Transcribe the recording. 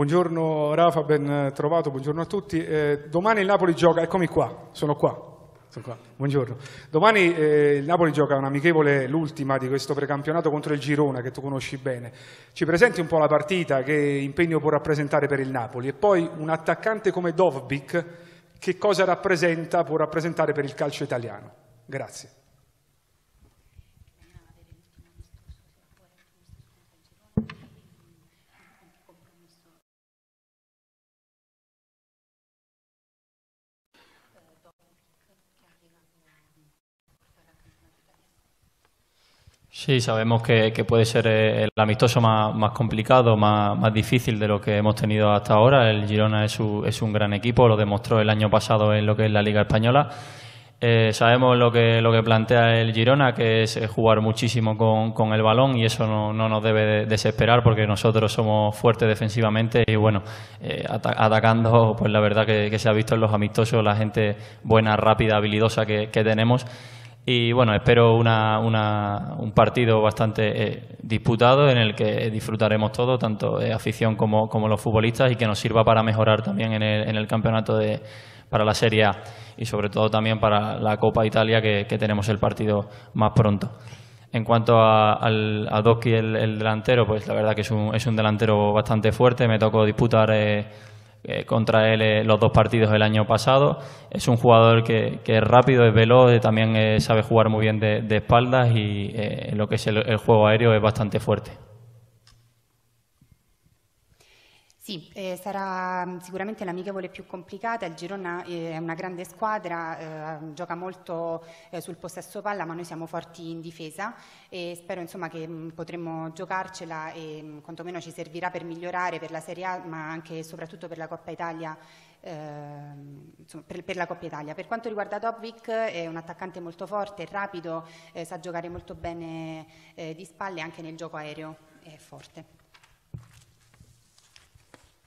Buongiorno Rafa, ben eh, trovato, buongiorno a tutti. Eh, domani il Napoli gioca, eccomi qua, sono qua. Sono qua. Buongiorno. Domani eh, il Napoli gioca un'amichevole, l'ultima di questo precampionato contro il Girona che tu conosci bene. Ci presenti un po' la partita, che impegno può rappresentare per il Napoli e poi un attaccante come Dovbik che cosa rappresenta, può rappresentare per il calcio italiano. Grazie. Sí, sabemos que, puede ser eh, el amistoso más, complicado, más, difícil de lo que hemos tenido hasta ahora. El Girona es, un gran equipo, lo demostró el año pasado en lo que es la Liga Española. Eh, sabemos lo que, lo que plantea el Girona, que es jugar muchísimo con, el balón y eso no, nos debe desesperar porque nosotros somos fuertes defensivamente y bueno, eh, atacando, pues la verdad que, se ha visto en los amistosos la gente buena, rápida, habilidosa que tenemos y bueno, espero una, un partido bastante eh, disputado en el que disfrutaremos todos, tanto de afición como, los futbolistas, y que nos sirva para mejorar también en el, en el campeonato de, para la Serie A y sobre todo también para la Copa Italia, que, tenemos el partido más pronto. En cuanto a, al, a Doski, el, delantero, pues la verdad que es un, es un delantero bastante fuerte. Me tocó disputar eh, eh, contra él eh, los dos partidos del año pasado. Es un jugador que, es rápido, es veloz, eh, también sabe jugar muy bien de, espaldas y lo que es el juego aéreo es bastante fuerte. Sì, eh, sarà mm, sicuramente l'amichevole più complicata, il Girona eh, è una grande squadra, eh, gioca molto eh, sul possesso palla ma noi siamo forti in difesa e spero insomma, che mh, mm, potremo giocarcela e mh, mm, quantomeno ci servirà per migliorare per la Serie A ma anche e soprattutto per la Coppa Italia ehm, insomma, per, per, la Coppa Italia. Per quanto riguarda Dobvik è un attaccante molto forte, rapido, eh, sa giocare molto bene eh, di spalle anche nel gioco aereo, è forte.